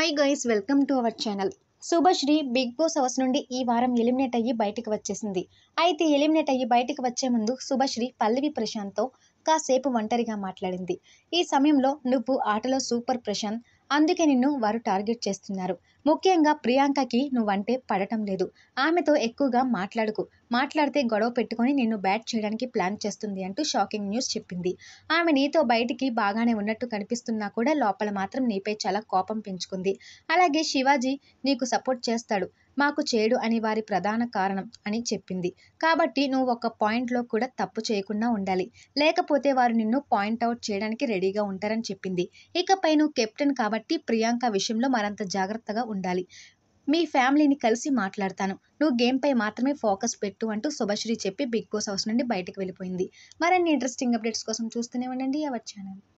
high guys welcome to our channel Shubhashree Bigg Boss house నుండి ఈ వారం ఎలిమినేట్ అయ్యి బయటకు వచ్చేసింది అయితే ఎలిమినేట్ అయ్యి బయటకు వచ్చే ముందు శుభశ్రీ పల్లవి ప్రశాంత్తో కాసేపు ఒంటరిగా మాట్లాడింది ఈ సమయంలో నువ్వు ఆటలో సూపర్ ప్రశాంత్ అందుకే నిన్ను వారు టార్గెట్ చేస్తున్నారు ముఖ్యంగా ప్రియాంకకి నువ్వంటే పడటం లేదు ఆమెతో ఎక్కువగా మాట్లాడుకు మాట్లాడితే గొడవ పెట్టుకొని నిన్ను బ్యాట్ చేయడానికి ప్లాన్ చేస్తుంది అంటూ షాకింగ్ న్యూస్ చెప్పింది ఆమె నీతో బయటికి బాగానే ఉన్నట్టు కనిపిస్తున్నా కూడా లోపల మాత్రం నీపై చాలా కోపం పెంచుకుంది అలాగే శివాజీ నీకు సపోర్ట్ చేస్తాడు మాకు చేడు అని వారి ప్రధాన కారణం అని చెప్పింది కాబట్టి నువ్వు ఒక పాయింట్లో కూడా తప్పు చేయకుండా ఉండాలి లేకపోతే వారు నిన్ను పాయింట్అవుట్ చేయడానికి రెడీగా ఉంటారని చెప్పింది ఇకపై నువ్వు కెప్టెన్ కాబట్టి ప్రియాంక విషయంలో మరంత జాగ్రత్తగా ఉండాలి మీ ఫ్యామిలీని కలిసి మాట్లాడతాను నువ్వు గేమ్పై మాత్రమే ఫోకస్ పెట్టు అంటూ శుభశ్రీ చెప్పి బిగ్ బాస్ హౌస్ నుండి బయటకు వెళ్ళిపోయింది మరిన్ని ఇంట్రెస్టింగ్ అప్డేట్స్ కోసం చూస్తూనే ఉండండి అవర్ ఛానల్